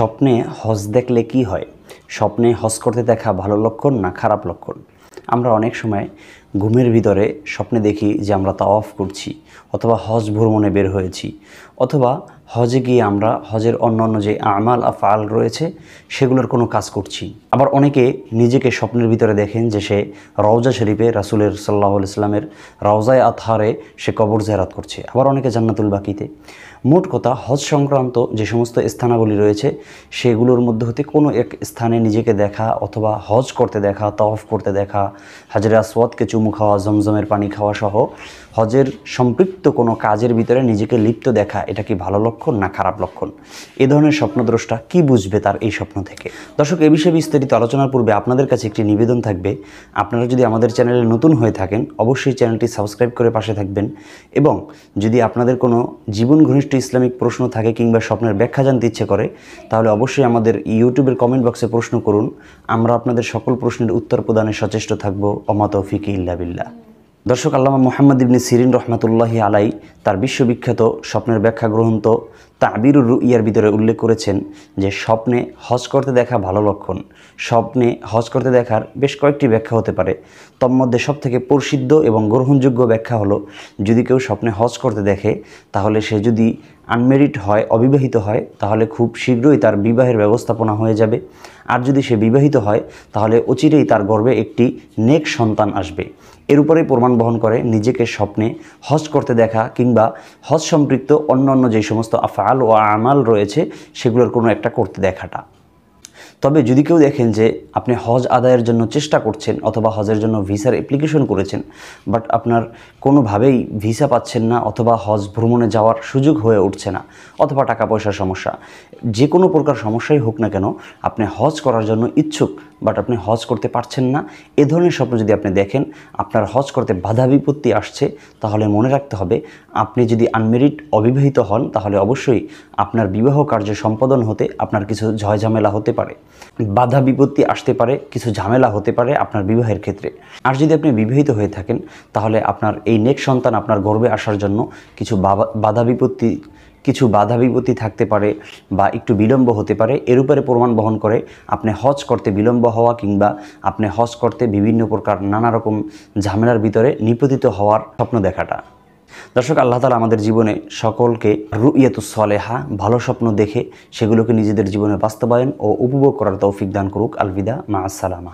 স্বপ্নে হজ দেখলে কি হয় স্বপ্নে হজ করতে দেখা ভালো লক্ষণ না খারাপ লক্ষণ আমরা অনেক সময় ঘুমের ভিতরে স্বপ্নে দেখি যে আমরা তা অফ করছি অথবা হজ ভ্রমণে বের হয়েছি অথবা হজে গিয়ে আমরা হজের অন্য অন্য যে আমাল আফআল রয়েছে সেগুলোর কোনো কাজ করছি আবার অনেকে নিজেকে স্বপ্নের ভিতরে দেখেন যে সে রওজা শরীফে রাসুলের সাল্লাহ ইসলামের রওজায় আতহারে সে কবর জেরাত করছে আবার অনেকে জান্নাতুল বাকিতে মোট কথা হজ সংক্রান্ত যে সমস্ত স্থানাবলী রয়েছে সেগুলোর মধ্যে হতে কোনো এক স্থানে নিজেকে দেখা অথবা হজ করতে দেখা তফ করতে দেখা হাজরে আসওয়াদকে চুপ চুমু খাওয়া জমজমের পানি খাওয়া সহ হজের সম্পৃক্ত কোনো কাজের ভিতরে নিজেকে লিপ্ত দেখা এটা কি ভালো লক্ষণ না খারাপ লক্ষণ এ ধরনের স্বপ্নদ্রষ্টা কি বুঝবে তার এই স্বপ্ন থেকে দর্শক এ বিষয়ে বিস্তারিত আলোচনার পূর্বে আপনাদের কাছে একটি নিবেদন থাকবে আপনারা যদি আমাদের চ্যানেলে নতুন হয়ে থাকেন অবশ্যই চ্যানেলটি সাবস্ক্রাইব করে পাশে থাকবেন এবং যদি আপনাদের কোনো জীবন ঘনিষ্ঠ ইসলামিক প্রশ্ন থাকে কিংবা স্বপ্নের ব্যাখ্যা জানতে ইচ্ছে করে তাহলে অবশ্যই আমাদের ইউটিউবের কমেন্ট বক্সে প্রশ্ন করুন আমরা আপনাদের সকল প্রশ্নের উত্তর প্রদানে সচেষ্ট থাকব ফিকি ইল বিল্লাহ দর্শক আল্লামা মোহাম্মদ ইবনে সিরিন রহমাতুল্লাহি আলাই তার বিশ্ববিখ্যাত স্বপ্নের ব্যাখ্যা গ্রন্থ তাবিরুর রুইয়ার ভিতরে উল্লেখ করেছেন যে স্বপ্নে হজ করতে দেখা ভালো লক্ষণ স্বপ্নে হজ করতে দেখার বেশ কয়েকটি ব্যাখ্যা হতে পারে তন্মধ্যে সবথেকে প্রসিদ্ধ এবং গ্রহণযোগ্য ব্যাখ্যা হলো যদি কেউ স্বপ্নে হজ করতে দেখে তাহলে সে যদি আনমেরিড হয় অবিবাহিত হয় তাহলে খুব শীঘ্রই তার বিবাহের ব্যবস্থাপনা হয়ে যাবে আর যদি সে বিবাহিত হয় তাহলে অচিরেই তার গর্বে একটি নেক সন্তান আসবে এর উপরেই প্রমাণ বহন করে নিজেকে স্বপ্নে হজ করতে দেখা কিংবা হজ সম্পৃক্ত অন্য অন্য যে সমস্ত আফা আফআল ও আমাল রয়েছে সেগুলোর কোনো একটা করতে দেখাটা তবে যদি কেউ দেখেন যে আপনি হজ আদায়ের জন্য চেষ্টা করছেন অথবা হজের জন্য ভিসার অ্যাপ্লিকেশন করেছেন বাট আপনার কোনোভাবেই ভিসা পাচ্ছেন না অথবা হজ ভ্রমণে যাওয়ার সুযোগ হয়ে উঠছে না অথবা টাকা পয়সার সমস্যা যে কোনো প্রকার সমস্যাই হোক না কেন আপনি হজ করার জন্য ইচ্ছুক বাট আপনি হজ করতে পারছেন না এ ধরনের স্বপ্ন যদি আপনি দেখেন আপনার হজ করতে বাধা বিপত্তি আসছে তাহলে মনে রাখতে হবে আপনি যদি আনমেরিড অবিবাহিত হন তাহলে অবশ্যই আপনার বিবাহ কার্য সম্পাদন হতে আপনার কিছু ঝয়ঝামেলা হতে পারে বাধা বিপত্তি আসতে পারে কিছু ঝামেলা হতে পারে আপনার বিবাহের ক্ষেত্রে আর যদি আপনি বিবাহিত হয়ে থাকেন তাহলে আপনার এই নেক সন্তান আপনার গর্বে আসার জন্য কিছু বাধা বিপত্তি কিছু বাধা বিপত্তি থাকতে পারে বা একটু বিলম্ব হতে পারে এর উপরে প্রমাণ বহন করে আপনি হজ করতে বিলম্ব হওয়া কিংবা আপনি হজ করতে বিভিন্ন প্রকার নানা রকম ঝামেলার ভিতরে নিপতিত হওয়ার স্বপ্ন দেখাটা দর্শক আল্লাহ তালা আমাদের জীবনে সকলকে রুইয়াতু সলেহা ভালো স্বপ্ন দেখে সেগুলোকে নিজেদের জীবনে বাস্তবায়ন ও উপভোগ করার তৌফিক দান করুক আলবিদা মা আসসালামা